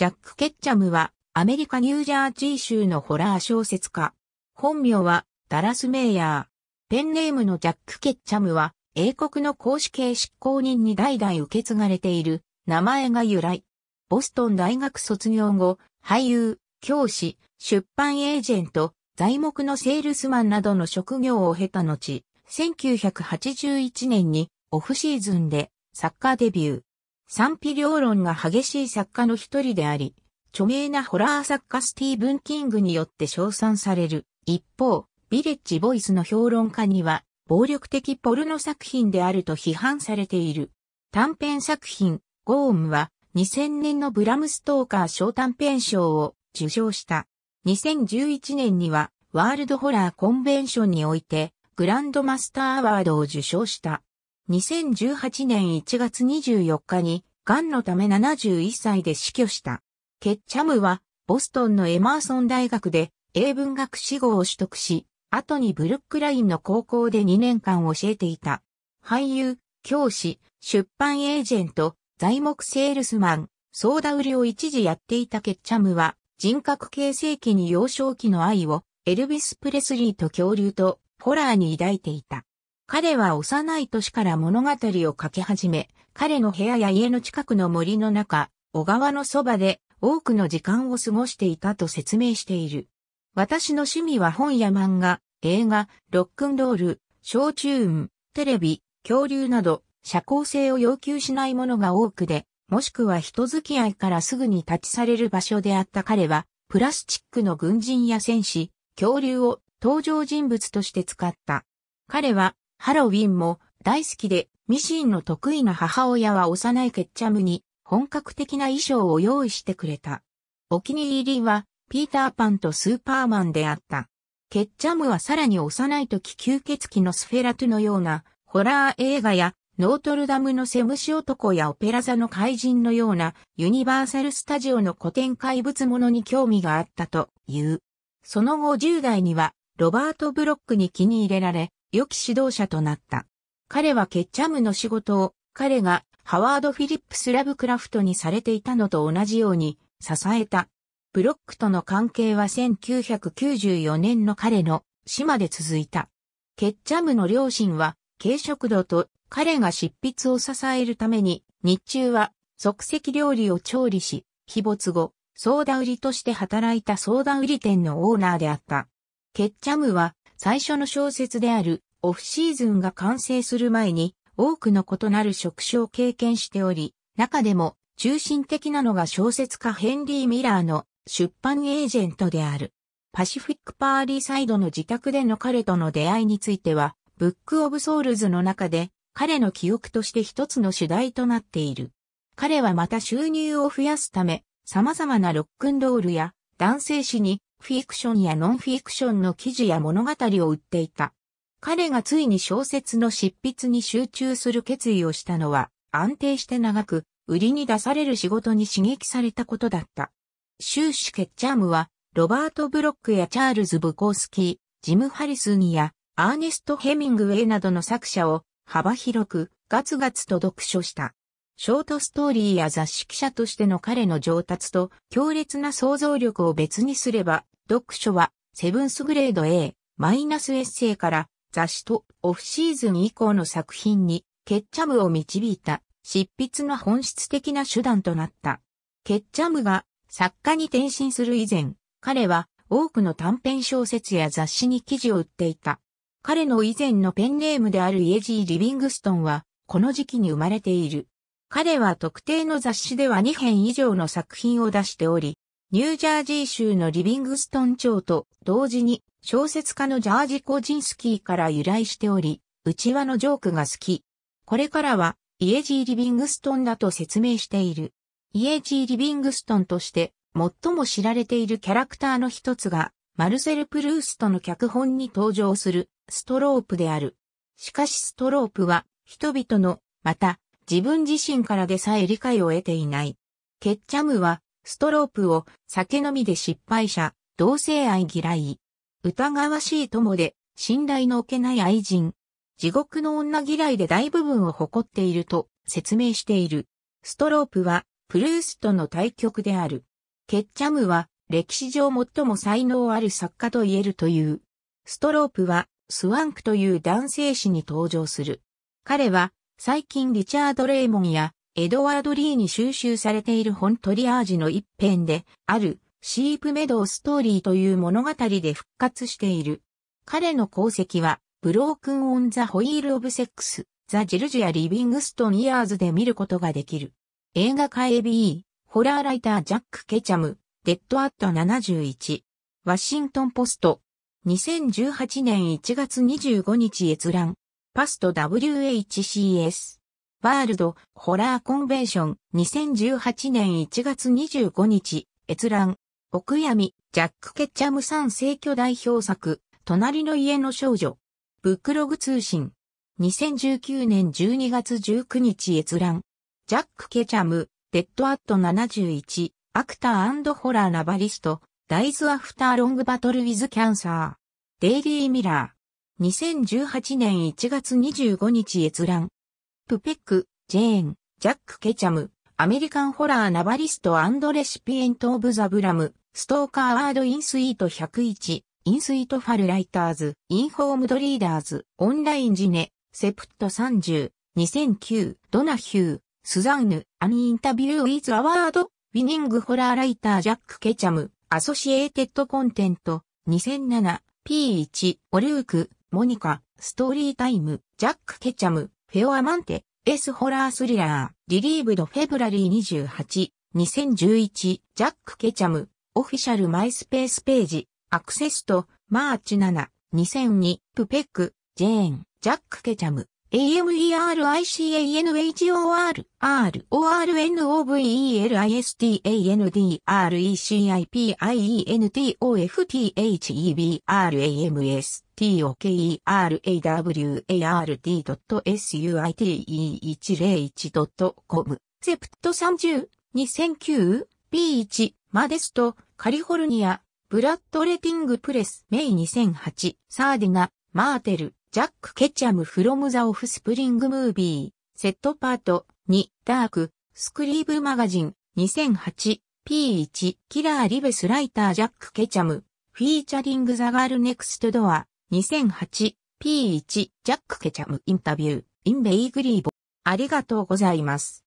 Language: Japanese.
ジャック・ケッチャムは、アメリカ・ニュージャージー州のホラー小説家。本名は、ダラス・メイヤー。ペンネームのジャック・ケッチャムは、英国の公式系執行人に代々受け継がれている、名前が由来。ボストン大学卒業後、俳優、教師、出版エージェント、材木のセールスマンなどの職業を経た後、1981年にオフシーズンでサッカーデビュー。賛否両論が激しい作家の一人であり、著名なホラー作家スティーブン・キングによって称賛される。一方、ビレッジ・ボイスの評論家には、暴力的ポルノ作品であると批判されている。短編作品、ゴームは、2000年のブラムストーカー小短編賞を受賞した。2011年には、ワールドホラーコンベンションにおいて、グランドマスターアワードを受賞した。2018年1月24日に、癌のため71歳で死去した。ケッチャムは、ボストンのエマーソン大学で英文学士号を取得し、後にブルックラインの高校で2年間教えていた。俳優、教師、出版エージェント、材木セールスマン、ソーダ売りを一時やっていたケッチャムは、人格形成期に幼少期の愛を、エルビス・プレスリーと恐竜と、ホラーに抱いていた。彼は幼い年から物語を書き始め、彼の部屋や家の近くの森の中、小川のそばで多くの時間を過ごしていたと説明している。私の趣味は本や漫画、映画、ロックンロール、焼酎運、テレビ、恐竜など、社交性を要求しないものが多くで、もしくは人付き合いからすぐに立ちされる場所であった彼は、プラスチックの軍人や戦士、恐竜を登場人物として使った。彼はハロウィンも大好きで、ミシンの得意な母親は幼いケッチャムに本格的な衣装を用意してくれた。お気に入りは、ピーターパンとスーパーマンであった。ケッチャムはさらに幼い時吸血鬼のスフェラトゥのような、ホラー映画や、ノートルダムのセムシ男やオペラ座の怪人のような、ユニバーサルスタジオの古典怪物ものに興味があったという。その後10代には、ロバート・ブロックに気に入れられ、良き指導者となった。彼はケッチャムの仕事を、彼がハワード・フィリップス・ラブクラフトにされていたのと同じように支えた。ブロックとの関係は1994年の彼の死まで続いた。ケッチャムの両親は軽食堂と彼が執筆を支えるために日中は即席料理を調理し、非没後、ソーダ売りとして働いたソーダ売り店のオーナーであった。ケッチャムは最初の小説であるオフシーズンが完成する前に多くの異なる職種を経験しており、中でも中心的なのが小説家ヘンリー・ミラーの出版エージェントである。パシフィック・パーリーサイドの自宅での彼との出会いについては、ブック・オブ・ソウルズの中で彼の記憶として一つの主題となっている。彼はまた収入を増やすため、様々なロックンロールや男性誌にフィクションやノンフィクションの記事や物語を売っていた。彼がついに小説の執筆に集中する決意をしたのは、安定して長く、売りに出される仕事に刺激されたことだった。終始ケッチャームは、ロバート・ブロックやチャールズ・ブコースキー、ジム・ハリスンや、アーネスト・ヘミングウェイなどの作者を、幅広く、ガツガツと読書した。ショートストーリーや雑誌記者としての彼の上達と強烈な想像力を別にすれば、読書はセブンスグレード A、マイナスエッセイから雑誌とオフシーズン以降の作品に決着を導いた執筆の本質的な手段となった。ケッチャムが作家に転身する以前、彼は多くの短編小説や雑誌に記事を売っていた。彼の以前のペンネームであるイエジー・リビングストンは、この時期に生まれている。彼は特定の雑誌では2編以上の作品を出しており、ニュージャージー州のリビングストン町と同時に小説家のジャージ・コジンスキーから由来しており、内輪のジョークが好き。これからはイエジー・リビングストンだと説明している。イエジー・リビングストンとして最も知られているキャラクターの一つが、マルセル・プルーストの脚本に登場するストロープである。しかしストロープは人々の、また自分自身からでさえ理解を得ていない。ケッチャムは、ストロープを酒飲みで失敗者、同性愛嫌い。疑わしい友で、信頼の置けない愛人。地獄の女嫌いで大部分を誇っていると説明している。ストロープは、プルースとの対局である。ケッチャムは、歴史上最も才能ある作家と言えるという。ストロープは、スワンクという男性誌に登場する。彼は、最近リチャード・レイモンやエドワード・リーに収集されている本トリアージの一編であるシープメドウストーリーという物語で復活している。彼の功績はブロークン・オン・ザ・ホイール・オブ・セックス、ザ・ジルジア・リビングストン・イヤーズで見ることができる。映画化 a b ーホラーライタージャック・ケチャム、デッド・アット71。ワシントン・ポスト。2018年1月25日閲覧。パスト WHCS。ワールドホラーコンベンション2018年1月25日、閲覧。奥闇、ジャック・ケッチャムさん聖居代表作、隣の家の少女。ブックログ通信。2019年12月19日閲覧。ジャック・ケチャム、デッド・アット71、アクターホラーナバリスト、ダイズ・アフター・ロング・バトル・ウィズ・キャンサー。デイリー・ミラー。2018年1月25日閲覧。プペック、ジェーン、ジャック・ケチャム、アメリカンホラーナバリストレシピエント・オブ・ザ・ブラム、ストーカー・アード・インスイート101、インスイート・ファル・ライターズ、インフォームド・リーダーズ、オンライン・ジネ、セプト30、2009、ドナヒュー、スザンヌ、アン・インタビュー・ウィズ・アワード、ウィニング・ホラー・ライター・ジャック・ケチャム、アソシエイテッド・コンテント、2007、P1、オルーク、モニカ、ストーリータイム、ジャック・ケチャム、フェオアマンテ、エス・ホラースリラー、リリーブド・フェブラリー28、2011、ジャック・ケチャム、オフィシャルマイスペースページ、アクセスと、マーチ7、2002、プペック、ジェーン、ジャック・ケチャム、a m e r i c a n h o r r o r n o v e l i s t a n d r e c i p i e n t o f t h e r a m s tokerawardt.suite101.com セプト30、2009、B1、マデスト、カリフォルニア、ブラッドレティングプレス、メイ2008、サーディナ、マーテル、ジャック・ケチャム・フロム・ザ・オフ・スプリング・ムービー、セットパート2、ダーク、スクリーブ・マガジン、2008、P1、キラー・リベス・ライター・ジャック・ケチャム、フィーチャリング・ザ・ガール・ネクスト・ドア、2008P1 ジャック・ケチャムインタビューインベイグリーボありがとうございます。